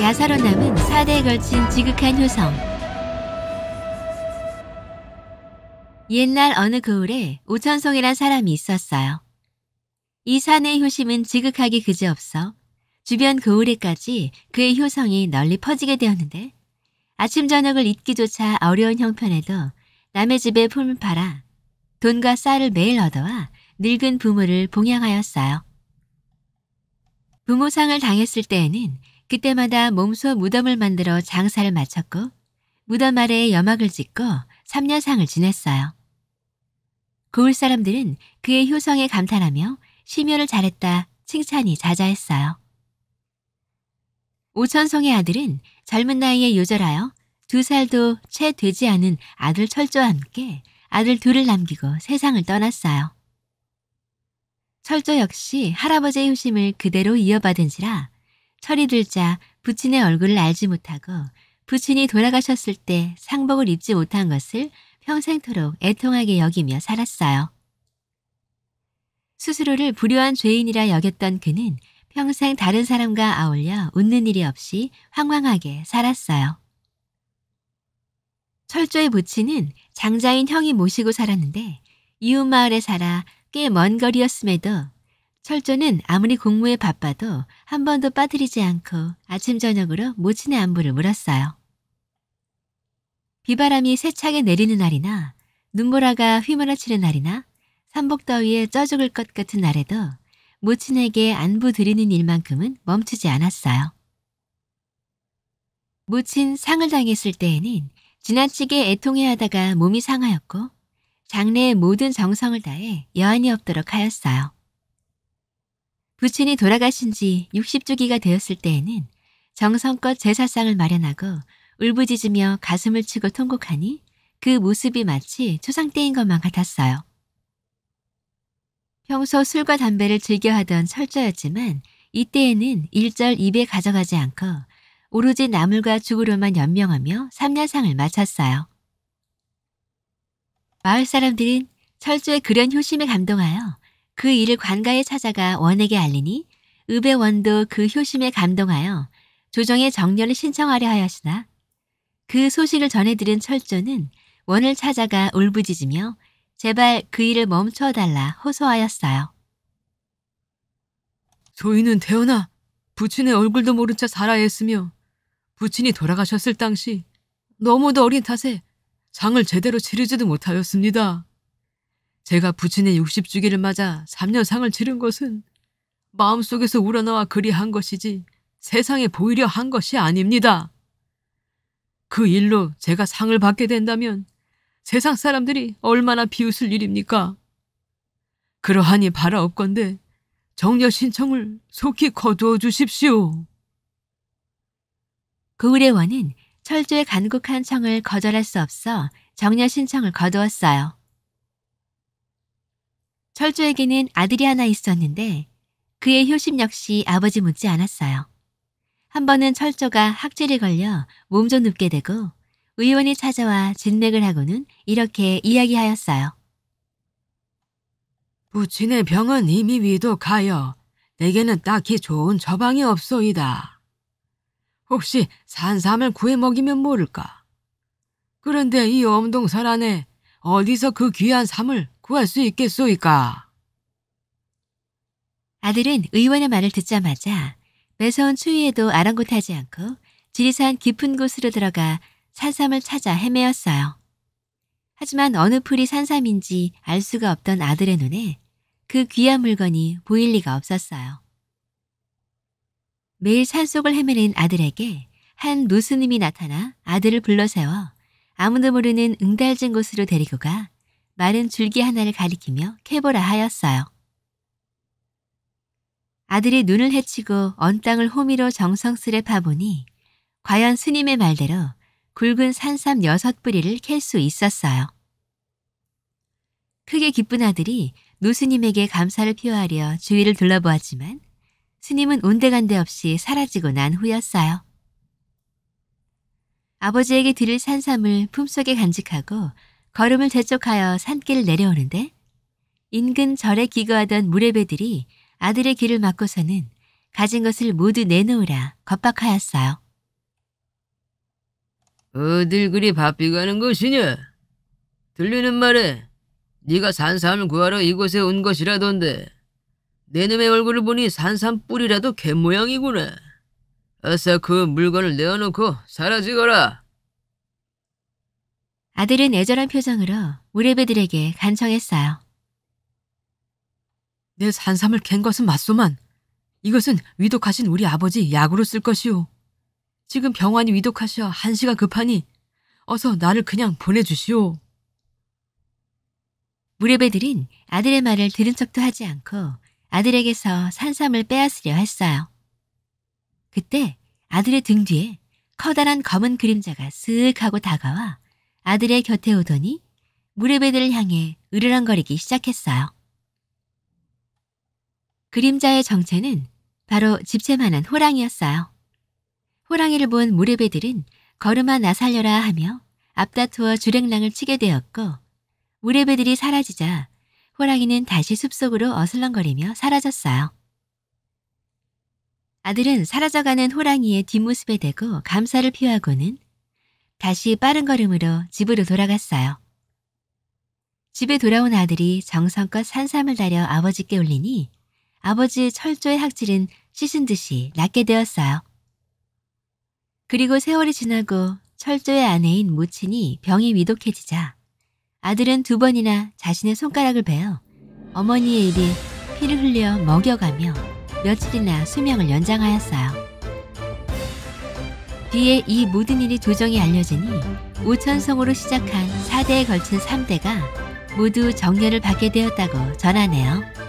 야사로 남은 4대에 걸친 지극한 효성. 옛날 어느 그울에 오천송이란 사람이 있었어요. 이 산의 효심은 지극하기 그지없어 주변 그울에까지 그의 효성이 널리 퍼지게 되었는데 아침 저녁을 잊기조차 어려운 형편에도 남의 집에 품을 팔아 돈과 쌀을 매일 얻어와 늙은 부모를 봉양하였어요. 부모상을 당했을 때에는 그때마다 몸소 무덤을 만들어 장사를 마쳤고 무덤 아래에 여막을 짓고 3년상을 지냈어요. 고을 사람들은 그의 효성에 감탄하며 심혈을 잘했다 칭찬이 자자했어요. 오천송의 아들은 젊은 나이에 요절하여 두 살도 채 되지 않은 아들 철조와 함께 아들 둘을 남기고 세상을 떠났어요. 철조 역시 할아버지의 효심을 그대로 이어받은지라 철이 들자 부친의 얼굴을 알지 못하고 부친이 돌아가셨을 때 상복을 입지 못한 것을 평생토록 애통하게 여기며 살았어요. 스스로를 불효한 죄인이라 여겼던 그는 평생 다른 사람과 아울려 웃는 일이 없이 황황하게 살았어요. 철조의 부친은 장자인 형이 모시고 살았는데 이웃마을에 살아 꽤 먼 거리였음에도 철조는 아무리 공무에 바빠도 한 번도 빠뜨리지 않고 아침 저녁으로 모친의 안부를 물었어요. 비바람이 세차게 내리는 날이나 눈보라가 휘몰아치는 날이나 산복더위에 쪄 죽을 것 같은 날에도 모친에게 안부 드리는 일만큼은 멈추지 않았어요. 모친 상을 당했을 때에는 지나치게 애통해하다가 몸이 상하였고 장래의 모든 정성을 다해 여한이 없도록 하였어요. 부친이 돌아가신 지 60주기가 되었을 때에는 정성껏 제사상을 마련하고 울부짖으며 가슴을 치고 통곡하니 그 모습이 마치 초상 때인 것만 같았어요. 평소 술과 담배를 즐겨하던 철저였지만 이때에는 일절 입에 가져가지 않고 오로지 나물과 죽으로만 연명하며 삼년상을 마쳤어요. 마을 사람들은 철조의 그런 효심에 감동하여 그 일을 관가에 찾아가 원에게 알리니 읍의 원도 그 효심에 감동하여 조정의 정렬을 신청하려 하였으나 그 소식을 전해 들은 철조는 원을 찾아가 울부짖으며 제발 그 일을 멈춰 달라 호소하였어요. 저희는 태어나 부친의 얼굴도 모른 채 살아야 했으며 부친이 돌아가셨을 당시 너무도 어린 탓에 장을 제대로 치르지도 못하였습니다. 제가 부친의 60주기를 맞아 3년상을 치른 것은 마음속에서 우러나와 그리한 것이지 세상에 보이려 한 것이 아닙니다. 그 일로 제가 상을 받게 된다면 세상 사람들이 얼마나 비웃을 일입니까? 그러하니 바라옵건데 정려 신청을 속히 거두어 주십시오. 고우레원은 철조의 간곡한 청을 거절할 수 없어 정려 신청을 거두었어요. 철조에게는 아들이 하나 있었는데 그의 효심 역시 아버지 못지 않았어요. 한 번은 철조가 학질에 걸려 몸 좀 눕게 되고 의원이 찾아와 진맥을 하고는 이렇게 이야기하였어요. 부친의 병은 이미 위독하여 내게는 딱히 좋은 처방이 없소이다. 혹시 산삼을 구해 먹이면 모를까? 그런데 이 엄동설 안에 어디서 그 귀한 삼을 구할 수 있겠소이까? 아들은 의원의 말을 듣자마자 매서운 추위에도 아랑곳하지 않고 지리산 깊은 곳으로 들어가 산삼을 찾아 헤매었어요. 하지만 어느 풀이 산삼인지 알 수가 없던 아들의 눈에 그 귀한 물건이 보일 리가 없었어요. 매일 산속을 헤매는 아들에게 한 노스님이 나타나 아들을 불러세워 아무도 모르는 응달진 곳으로 데리고 가 마른 줄기 하나를 가리키며 캐보라 하였어요. 아들이 눈을 헤치고 언 땅을 호미로 정성스레 파보니 과연 스님의 말대로 굵은 산삼 여섯 뿌리를 캘 수 있었어요. 크게 기쁜 아들이 노스님에게 감사를 표하려 주위를 둘러보았지만 스님은 온데간데 없이 사라지고 난 후였어요. 아버지에게 드릴 산삼을 품속에 간직하고 걸음을 재촉하여 산길 을 내려오는데 인근 절에 기거하던 무례배들이 아들의 길을 막고서는 가진 것을 모두 내놓으라 겁박하였어요. 어딜 그리 바삐가는 것이냐? 들리는 말에 네가 산삼을 구하러 이곳에 온 것이라던데 내 놈의 얼굴을 보니 산삼 뿌리라도 개 모양이구나. 어서 그 물건을 내어놓고 사라지거라. 아들은 애절한 표정으로 우레배들에게 간청했어요. 내 산삼을 캔 것은 맞소만 이것은 위독하신 우리 아버지 약으로 쓸 것이오. 지금 병환이 위독하셔 한시가 급하니 어서 나를 그냥 보내주시오. 무레배들은 아들의 말을 들은 척도 하지 않고 아들에게서 산삼을 빼앗으려 했어요. 그때 아들의 등 뒤에 커다란 검은 그림자가 쓱 하고 다가와 아들의 곁에 오더니 무릎에들을 향해 으르렁거리기 시작했어요. 그림자의 정체는 바로 집채만한 호랑이였어요. 호랑이를 본 무레베들은 걸음아 나살려라 하며 앞다투어 주랭랑을 치게 되었고 무레베들이 사라지자 호랑이는 다시 숲속으로 어슬렁거리며 사라졌어요. 아들은 사라져가는 호랑이의 뒷모습에 대고 감사를 표하고는 다시 빠른 걸음으로 집으로 돌아갔어요. 집에 돌아온 아들이 정성껏 산삼을 다려 아버지께 올리니 아버지 철조의 학질은 씻은 듯이 낫게 되었어요. 그리고 세월이 지나고 철조의 아내인 모친이 병이 위독해지자 아들은 두 번이나 자신의 손가락을 베어 어머니의 입에 피를 흘려 먹여가며 며칠이나 수명을 연장하였어요. 뒤에 이 모든 일이 조정이 알려지니 오천성으로 시작한 4대에 걸친 3대가 모두 정년을 받게 되었다고 전하네요.